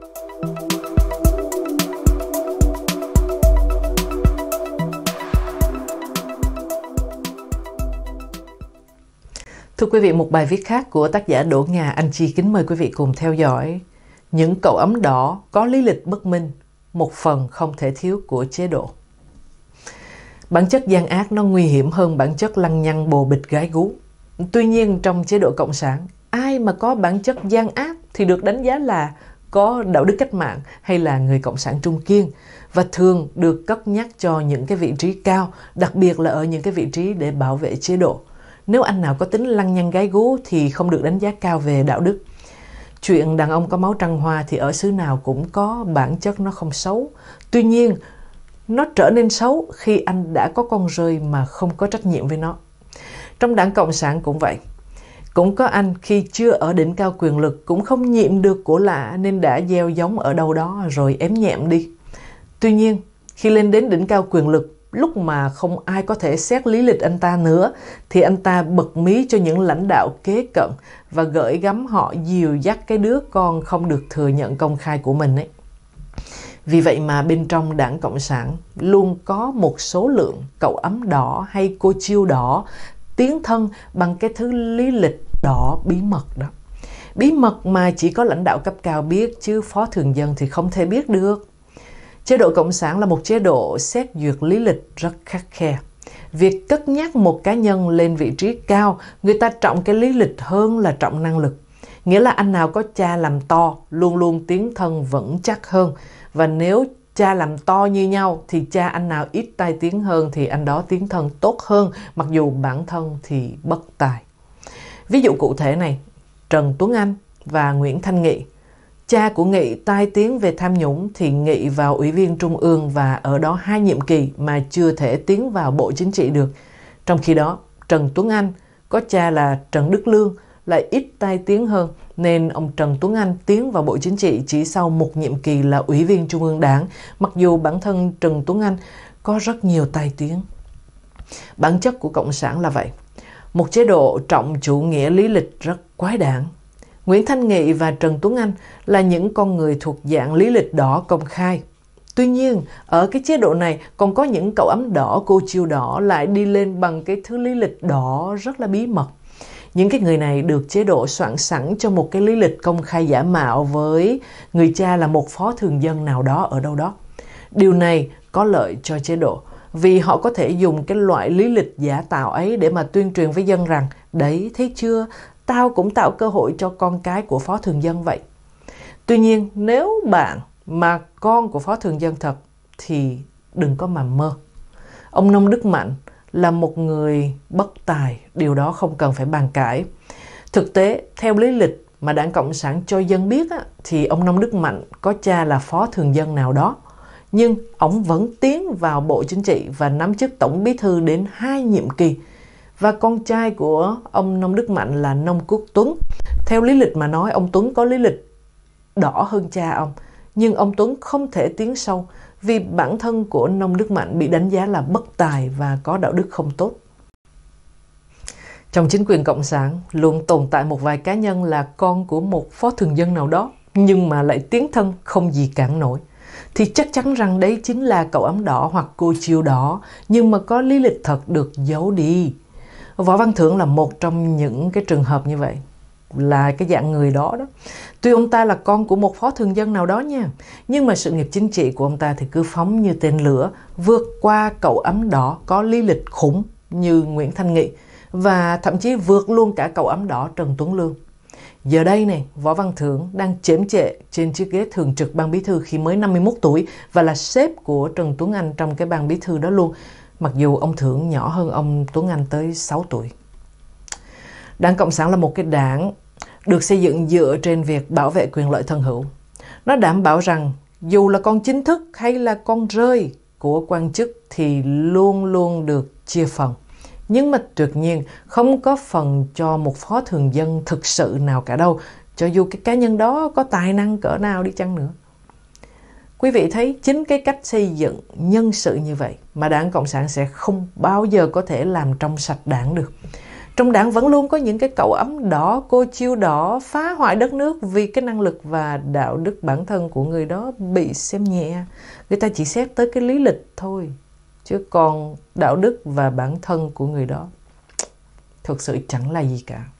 Thưa quý vị, một bài viết khác của tác giả Đỗ Nga Anh Chi kính mời quý vị cùng theo dõi. Những cậu ấm đỏ có lý lịch bất minh, một phần không thể thiếu của chế độ. Bản chất gian ác nó nguy hiểm hơn bản chất lăng nhăng bồ bịch gái gú. Tuy nhiên trong chế độ cộng sản, ai mà có bản chất gian ác thì được đánh giá là có đạo đức cách mạng hay là người cộng sản trung kiên và thường được cất nhắc cho những cái vị trí cao, đặc biệt là ở những cái vị trí để bảo vệ chế độ. Nếu anh nào có tính lăng nhăng gái gú thì không được đánh giá cao về đạo đức. Chuyện đàn ông có máu trăng hoa thì ở xứ nào cũng có bản chất nó không xấu. Tuy nhiên, nó trở nên xấu khi anh đã có con rơi mà không có trách nhiệm với nó. Trong đảng Cộng sản cũng vậy, cũng có anh khi chưa ở đỉnh cao quyền lực cũng không nhiệm được của lạ nên đã gieo giống ở đâu đó rồi ém nhẹm đi. Tuy nhiên, khi lên đến đỉnh cao quyền lực, lúc mà không ai có thể xét lý lịch anh ta nữa, thì anh ta bật mí cho những lãnh đạo kế cận và gửi gắm họ dìu dắt cái đứa con không được thừa nhận công khai của mình ấy. Vì vậy mà bên trong đảng Cộng sản luôn có một số lượng cậu ấm đỏ hay cô chiêu đỏ tiến thân bằng cái thứ lý lịch đỏ bí mật đó bí mật mà chỉ có lãnh đạo cấp cao biết chứ phó thường dân thì không thể biết được chế độ cộng sản là một chế độ xét duyệt lý lịch rất khắc khe việc cất nhắc một cá nhân lên vị trí cao người ta trọng cái lý lịch hơn là trọng năng lực nghĩa là anh nào có cha làm to luôn luôn tiến thân vững chắc hơn và nếu cha làm to như nhau thì cha anh nào ít tai tiếng hơn thì anh đó tiếng thân tốt hơn mặc dù bản thân thì bất tài ví dụ cụ thể này trần tuấn anh và nguyễn thanh nghị cha của nghị tai tiếng về tham nhũng thì nghị vào ủy viên trung ương và ở đó hai nhiệm kỳ mà chưa thể tiến vào bộ chính trị được trong khi đó trần tuấn anh có cha là trần đức lương lại ít tai tiếng hơn nên ông Trần Tuấn Anh tiến vào Bộ Chính trị chỉ sau một nhiệm kỳ là Ủy viên Trung ương Đảng, mặc dù bản thân Trần Tuấn Anh có rất nhiều tai tiếng. Bản chất của Cộng sản là vậy. Một chế độ trọng chủ nghĩa lý lịch rất quái đảng. Nguyễn Thanh Nghị và Trần Tuấn Anh là những con người thuộc dạng lý lịch đỏ công khai. Tuy nhiên, ở cái chế độ này còn có những cậu ấm đỏ, cô chiêu đỏ lại đi lên bằng cái thứ lý lịch đỏ rất là bí mật những cái người này được chế độ soạn sẵn cho một cái lý lịch công khai giả mạo với người cha là một phó thường dân nào đó ở đâu đó điều này có lợi cho chế độ vì họ có thể dùng cái loại lý lịch giả tạo ấy để mà tuyên truyền với dân rằng đấy thấy chưa tao cũng tạo cơ hội cho con cái của phó thường dân vậy tuy nhiên nếu bạn mà con của phó thường dân thật thì đừng có mà mơ ông nông đức mạnh là một người bất tài, điều đó không cần phải bàn cãi. Thực tế, theo lý lịch mà đảng Cộng sản cho dân biết thì ông Nông Đức Mạnh có cha là phó thường dân nào đó. Nhưng ông vẫn tiến vào Bộ Chính trị và nắm chức Tổng Bí Thư đến hai nhiệm kỳ. Và con trai của ông Nông Đức Mạnh là Nông Quốc Tuấn. Theo lý lịch mà nói, ông Tuấn có lý lịch đỏ hơn cha ông. Nhưng ông Tuấn không thể tiến sâu vì bản thân của nông đức mạnh bị đánh giá là bất tài và có đạo đức không tốt trong chính quyền cộng sản luôn tồn tại một vài cá nhân là con của một phó thường dân nào đó nhưng mà lại tiến thân không gì cản nổi thì chắc chắn rằng đấy chính là cậu ấm đỏ hoặc cô chiêu đỏ nhưng mà có lý lịch thật được giấu đi võ văn thưởng là một trong những cái trường hợp như vậy là cái dạng người đó đó tuy ông ta là con của một phó thường dân nào đó nha nhưng mà sự nghiệp chính trị của ông ta thì cứ phóng như tên lửa vượt qua cậu ấm đỏ có lý lịch khủng như Nguyễn Thanh Nghị và thậm chí vượt luôn cả cậu ấm đỏ Trần Tuấn Lương Giờ đây này, Võ Văn Thưởng đang chếm trệ trên chiếc ghế thường trực ban bí thư khi mới 51 tuổi và là sếp của Trần Tuấn Anh trong cái ban bí thư đó luôn. Mặc dù ông Thưởng nhỏ hơn ông Tuấn Anh tới 6 tuổi. Đảng Cộng sản là một cái đảng được xây dựng dựa trên việc bảo vệ quyền lợi thân hữu. Nó đảm bảo rằng dù là con chính thức hay là con rơi của quan chức thì luôn luôn được chia phần. Nhưng mà tuyệt nhiên không có phần cho một phó thường dân thực sự nào cả đâu, cho dù cái cá nhân đó có tài năng cỡ nào đi chăng nữa. Quý vị thấy chính cái cách xây dựng nhân sự như vậy mà đảng Cộng sản sẽ không bao giờ có thể làm trong sạch đảng được trong đảng vẫn luôn có những cái cậu ấm đỏ cô chiêu đỏ phá hoại đất nước vì cái năng lực và đạo đức bản thân của người đó bị xem nhẹ người ta chỉ xét tới cái lý lịch thôi chứ còn đạo đức và bản thân của người đó thực sự chẳng là gì cả